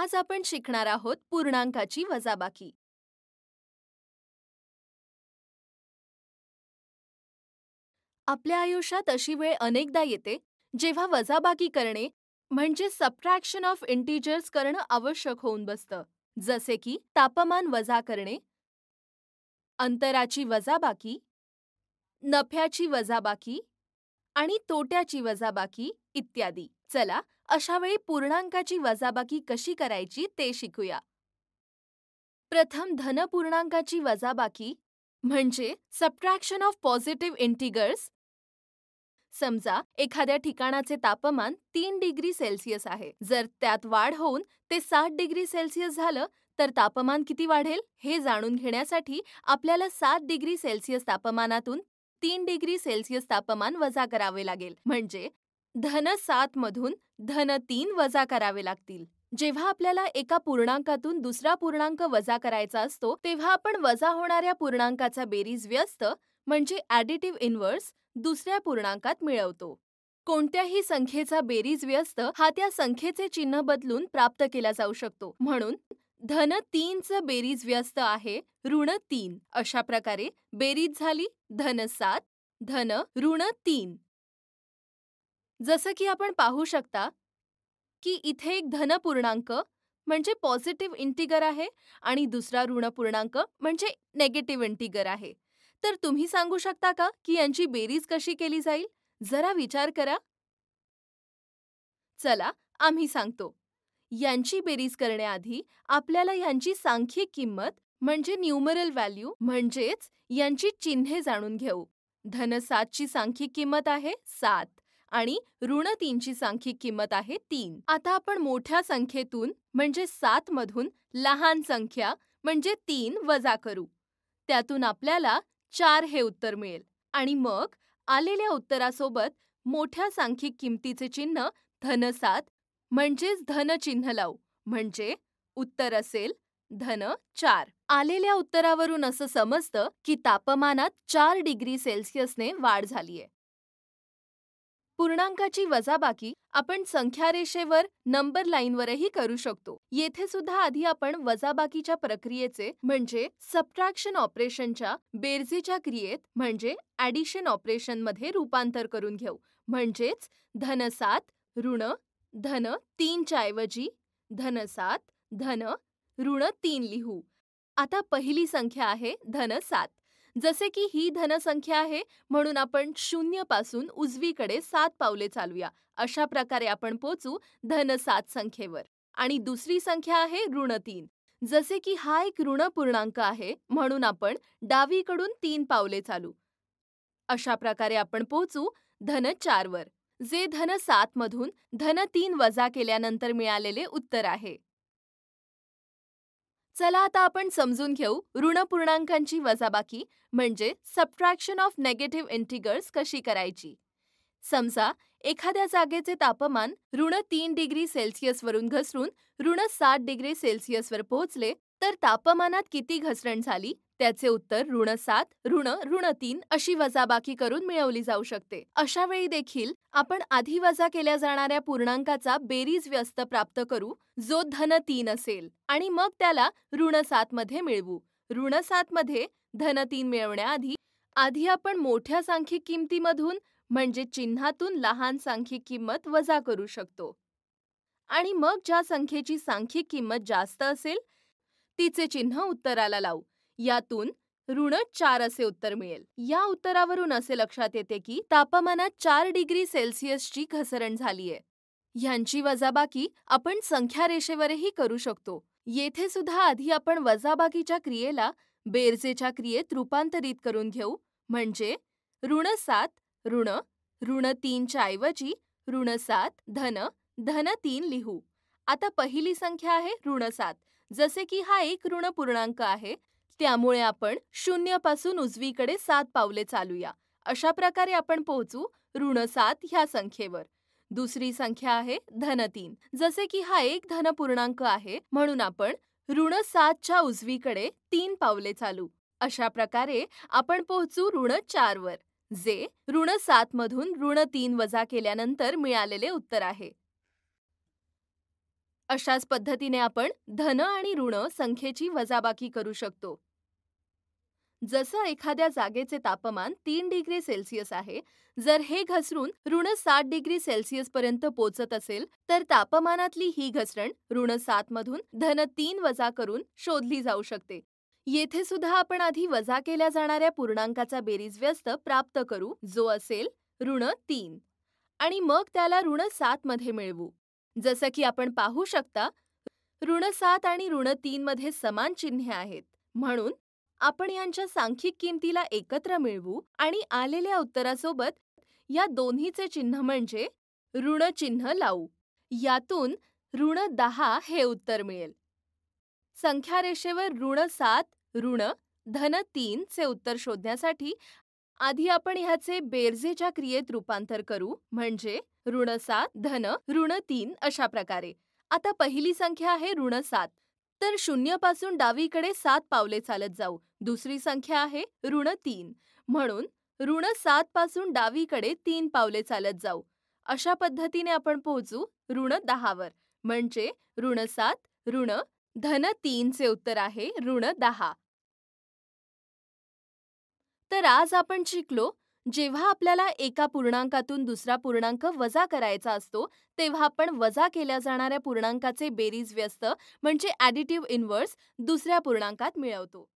आज आपण शिकणार आहोत पूर्णांकाची वजाबाकी आपल्या आयुष्यात अशी वेळ अनेकदा येते जेव्हा वजाबाकी करणे म्हणजे सबट्रॅक्शन ऑफ इंटीजर्स करणं आवश्यक होऊन बसतं जसे की तापमान वजा करणे अंतराची वजाबाकी नफ्याची वजाबाकी आणि तोट्याची वजाबाकी इत्यादी चला अशावेळी पूर्णांकाची वजाबाकी कशी करायची ते शिकूया प्रथम पूर्णांकाची वजाबाकी म्हणजे सबट्रॅक्शन ऑफ पॉझिटिव्ह इंटिगर्स समजा एखाद्या ठिकाणाचे तापमान तीन डिग्री सेल्सिअस आहे जर त्यात वाढ होऊन ते सात डिग्री सेल्सिअस झालं तर तापमान किती वाढेल हे जाणून घेण्यासाठी आपल्याला सात डिग्री सेल्सिअस तापमानातून तीन डिग्री सेल्सिअस तापमान वजा करावे लागेल म्हणजे धन मधून धन तीन वजा करावे लागतील जेव्हा आपल्याला एका पूर्णांकातून दुसरा पूर्णांक वजा करायचा असतो तेव्हा आपण वजा होणाऱ्या पूर्णांकाचा बेरीज व्यस्त म्हणजे ॲडिटिव्ह इन्व्हर्स दुसऱ्या पूर्णांकात मिळवतो कोणत्याही संख्येचा बेरीज व्यस्त हा त्या संख्येचे चिन्ह बदलून प्राप्त केला जाऊ शकतो म्हणून धन तीनचं बेरीज व्यस्त आहे ऋण तीन अशा प्रकारे बेरीज झाली धन सात धन ऋण तीन जसं की आपण पाहू शकता की इथे एक धन पूर्णांक म्हणजे पॉझिटिव्ह इंटिगर आहे आणि दुसरा ऋण पूर्णांक म्हणजे नेगेटिव्ह इंटिगर आहे तर तुम्ही सांगू शकता का की यांची बेरीज कशी केली जाईल जरा विचार करा चला आम्ही सांगतो यांची बेरीज करण्याआधी आपल्याला यांची सांख्यिक किंमत म्हणजे न्यूमरल व्हॅल्यू म्हणजेच यांची चिन्हे जाणून घेऊ धन सातची सांख्यिक किंमत आहे सात आणि ऋण तीनची सांख्यिक किंमत आहे तीन आता आपण मोठ्या संख्येतून म्हणजे सात मधून लहान संख्या म्हणजे तीन वजा करू त्यातून आपल्याला चार हे उत्तर मिळेल आणि मग आलेल्या उत्तरासोबत मोठ्या सांख्यिक किमतीचे चिन्ह धन सात म्हणजेच चिन्ह लावू म्हणजे उत्तर असेल धन चार आलेल्या उत्तरावरून असं समजतं की तापमानात चार डिग्री सेल्सिअसने वाढ झालीय पूर्णांकाची वजाबाकी आपण संख्यारेषेवर नंबर लाईनवरही करू शकतो येथे सुद्धा आधी आपण वजाबाकीच्या प्रक्रियेचे म्हणजे सबट्रॅक्शन ऑपरेशनच्या बेरजेच्या क्रियेत म्हणजे ॲडिशन ऑपरेशनमध्ये रूपांतर करून घेऊ म्हणजेच धन सात ऋण धन तीनच्या ऐवजी धन सात धन ऋण तीन लिहू आता पहिली संख्या आहे धन सात जसे की ही धनसंख्या आहे म्हणून आपण शून्य पासून उजवीकडे सात पावले चालूया अशा प्रकारे आपण पोचू धन सात संख्येवर आणि दुसरी संख्या आहे ऋण तीन जसे की हा एक ऋण पूर्णांक आहे म्हणून आपण डावीकडून तीन पावले चालू अशा प्रकारे आपण पोचू धन चारवर जे धन सात मधून धन तीन वजा केल्यानंतर मिळालेले उत्तर आहे चला आता आपण समजून घेऊ ऋण पूर्णांकांची वजाबाकी म्हणजे सबट्रॅक्शन ऑफ नेगेटिव्ह इंटिगर्स कशी करायची समजा एखाद्या जागेचे तापमान ऋण तीन डिग्री सेल्सिअसवरून घसरून ऋण सात डिग्री सेल्सिअसवर पोहोचले तर तापमानात किती घसरण झाली त्याचे उत्तर ऋण सात ऋण ऋण तीन अशी वजाबाकी करून मिळवली जाऊ शकते अशा वेळी देखील आपण आधी वजा केल्या जाणाऱ्या पूर्णांकाचा बेरीज व्यस्त प्राप्त करू जो धन तीन असेल आणि मग त्याला ऋण सात मध्ये मिळवू ऋण सात मध्ये धन तीन मिळवण्याआधी आधी आपण मोठ्या सांख्यिक किमतीमधून म्हणजे चिन्हातून लहान सांख्यिक किंमत वजा करू शकतो आणि मग ज्या संख्येची सांख्यिक किंमत जास्त असेल तिचे चिन्ह उत्तराला लावू यातून ऋण चार असे उत्तर मिळेल या उत्तरावरून असे लक्षात येते की तापमानात चार डिग्री सेल्सिअसची घसरण झालीय ह्यांची वजाबाकी आपण संख्या रेषेवरही करू शकतो येथे सुद्धा आधी आपण वजाबाकीच्या क्रियेला बेरजेच्या क्रियेत रूपांतरित करून घेऊ म्हणजे ऋण सात ऋण ऋण तीनच्या ऐवजी ऋण सात धन धन तीन लिहू आता पहिली संख्या आहे ऋण सात जसे की हा एक ऋण पूर्णांक आहे त्यामुळे आपण शून्यपासून उजवीकडे सात पावले चालूया अशा प्रकारे आपण पोहोचू ऋण सात ह्या संख्येवर दुसरी संख्या आहे धन तीन जसे की हा एक धन पूर्णांक आहे म्हणून आपण ऋण सातच्या उजवीकडे तीन पावले चालू अशा प्रकारे आपण पोहोचू ऋण वर जे ऋण सात मधून ऋण तीन वजा केल्यानंतर मिळालेले उत्तर आहे अशाच पद्धतीने आपण धन आणि ऋण संख्येची वजाबाकी करू शकतो जसं एखाद्या जागेचे तापमान तीन डिग्री सेल्सिअस आहे जर हे घसरून ऋण सात डिग्री सेल्सिअस पर्यंत पोचत असेल तर तापमानातली ही घसरण ऋण सात मधून धन तीन वजा करून शोधली जाऊ शकते येथे सुद्धा आपण आधी वजा केल्या जाणाऱ्या पूर्णांकाचा बेरीज व्यस्त प्राप्त करू जो असेल ऋण तीन आणि मग त्याला ऋण सात मध्ये मिळवू जसं की आपण पाहू शकता ऋण सात आणि ऋण तीन मध्ये समान चिन्हे आहेत म्हणून आपण यांच्या सांख्यिक किंमतीला एकत्र मिळवू आणि आलेल्या उत्तरासोबत या दोन्हीचे चिन्ह म्हणजे ऋण चिन्ह लावू यातून ऋण दहा हे उत्तर मिळेल संख्यारेषेवर ऋण सात ऋण धन तीन चे उत्तर शोधण्यासाठी आधी आपण ह्याचे बेरजेच्या क्रियेत रूपांतर करू म्हणजे ऋण सात धन ऋण तीन अशा प्रकारे आता पहिली संख्या आहे ऋण सात तर पासून डावीकडे सात पावले चालत जाऊ दुसरी संख्या आहे ऋण तीन म्हणून ऋण सात पासून डावीकडे तीन पावले चालत जाऊ अशा पद्धतीने आपण पोहोचू ऋण दहावर म्हणजे ऋण सात ऋण धन तीनचे उत्तर आहे ऋण दहा तर आज आपण शिकलो जेव्हा आपल्याला एका पूर्णांकातून दुसरा पूर्णांक वजा करायचा असतो तेव्हा आपण वजा केल्या जाणाऱ्या पूर्णांकाचे बेरीज व्यस्त म्हणजे ॲडिटिव्ह इन्व्हर्स दुसऱ्या पूर्णांकात मिळवतो